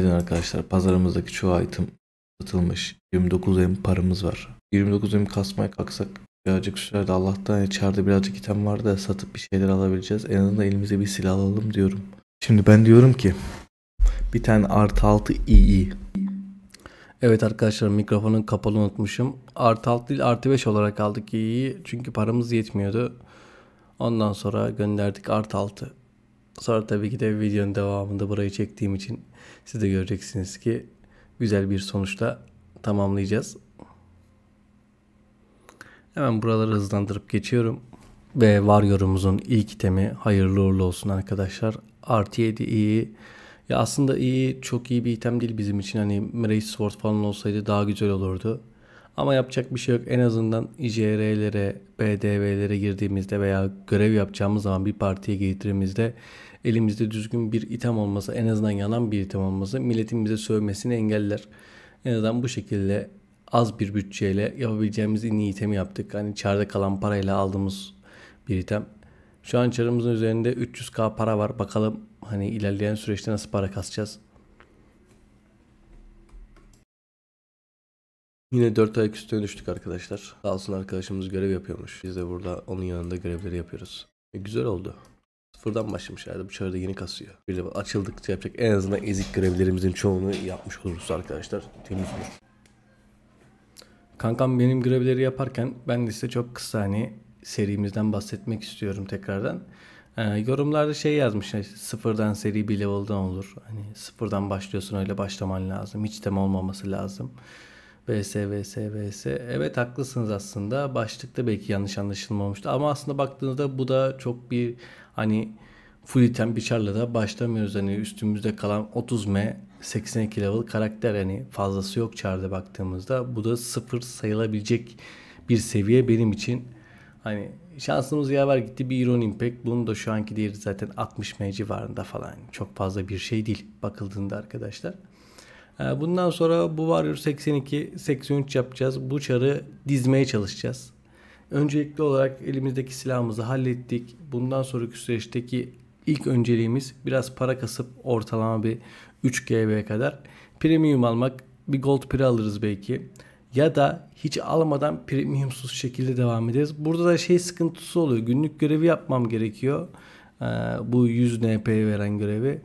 Günaydın arkadaşlar. Pazarımızdaki çoğu item satılmış. 29 M paramız var. 29 M kasmaya kalksak birazcık sürerdi. Allah'tan içeride birazcık item var da satıp bir şeyler alabileceğiz. En azından elimize bir silah alalım diyorum. Şimdi ben diyorum ki bir tane artı 6 iyi. Evet arkadaşlar mikrofonun kapalı unutmuşum. Artı 6 değil artı 5 olarak aldık iyi. Çünkü paramız yetmiyordu. Ondan sonra gönderdik artı 6. Sonra tabii ki de videonun devamında burayı çektiğim için siz de göreceksiniz ki güzel bir sonuçla tamamlayacağız. Hemen buraları hızlandırıp geçiyorum. Ve var yorumumuzun ilk itemi hayırlı uğurlu olsun arkadaşlar. Artı 7 iyi. Ya aslında iyi çok iyi bir item değil bizim için. Hani Race Sword falan olsaydı daha güzel olurdu. Ama yapacak bir şey yok. En azından ICR'lere, BDV'lere girdiğimizde veya görev yapacağımız zaman bir partiye getirdiğimizde elimizde düzgün bir item olması, en azından yanan bir item olması milletin bize sövmesini engeller. En azından bu şekilde az bir bütçeyle yapabileceğimiz en iyi itemi yaptık. Hani çarda kalan parayla aldığımız bir item. Şu an çarımızın üzerinde 300k para var. Bakalım hani ilerleyen süreçte nasıl para kasacağız. Yine 4 ayak üstüne düştük arkadaşlar. Sağ olsun arkadaşımız görev yapıyormuş. Biz de burada onun yanında görevleri yapıyoruz. E, güzel oldu. Sıfırdan başlamış herhalde. Bu çağrıda yeni kasıyor. Bir de açıldıkça yapacak en azından ezik görevlerimizin çoğunu yapmış oluruz arkadaşlar. Temiz olur. Kankam benim görevleri yaparken ben de size çok kısa hani serimizden bahsetmek istiyorum tekrardan. Ee, yorumlarda şey yazmış hani sıfırdan seri bir level'dan olur. Hani sıfırdan başlıyorsun öyle başlaman lazım. Hiç tem olmaması lazım. VS, VS, VS. Evet haklısınız aslında. Başlıkta belki yanlış anlaşılmamıştı. Ama aslında baktığınızda bu da çok bir hani full item bir charla da başlamıyoruz. Hani üstümüzde kalan 30M 82 level karakter hani fazlası yok çarda baktığımızda. Bu da sıfır sayılabilecek bir seviye benim için. Hani şansımız yaver gitti bir Iron Impact. Bunun da şu anki değeri zaten 60 M civarında falan. Çok fazla bir şey değil bakıldığında arkadaşlar. Ee, bundan sonra bu Warrior 82, 83 yapacağız. Bu çarı dizmeye çalışacağız. Öncelikli olarak elimizdeki silahımızı hallettik. Bundan sonraki süreçteki ilk önceliğimiz biraz para kasıp ortalama bir 3 GB'ye kadar premium almak. Bir gold pire alırız belki. Ya da hiç almadan premiumsuz şekilde devam ederiz. Burada da şey sıkıntısı oluyor. Günlük görevi yapmam gerekiyor. Ee, bu 100 np veren görevi.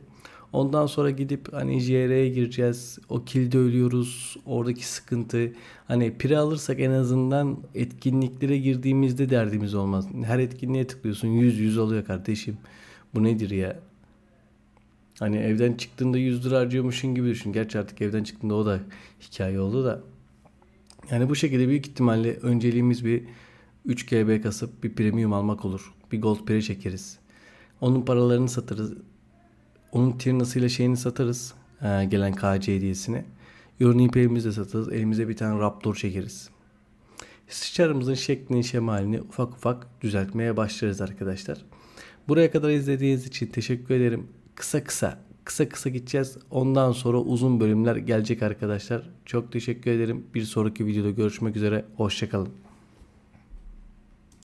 Ondan sonra gidip hani JR'ye gireceğiz. O kilde ölüyoruz. Oradaki sıkıntı. Hani pire alırsak en azından etkinliklere girdiğimizde derdimiz olmaz. Her etkinliğe tıklıyorsun 100 100 oluyor kardeşim. Bu nedir ya? Hani evden çıktığında 100 lira harcıyormuşsun gibi düşün. Gerçi artık evden çıktığında o da hikaye oldu da. Yani bu şekilde büyük ihtimalle önceliğimiz bir 3 GB kasıp bir premium almak olur. Bir gold pire çekeriz. Onun paralarını satarız. Onun tirnasıyla şeyini satarız. E, gelen KC hediyesini. Ürün ipeğimizi de satarız. Elimize bir tane Raptor çekeriz. Sıçarımızın şeklini, şemalini ufak ufak düzeltmeye başlarız arkadaşlar. Buraya kadar izlediğiniz için teşekkür ederim. Kısa kısa, kısa kısa gideceğiz. Ondan sonra uzun bölümler gelecek arkadaşlar. Çok teşekkür ederim. Bir sonraki videoda görüşmek üzere. Hoşçakalın.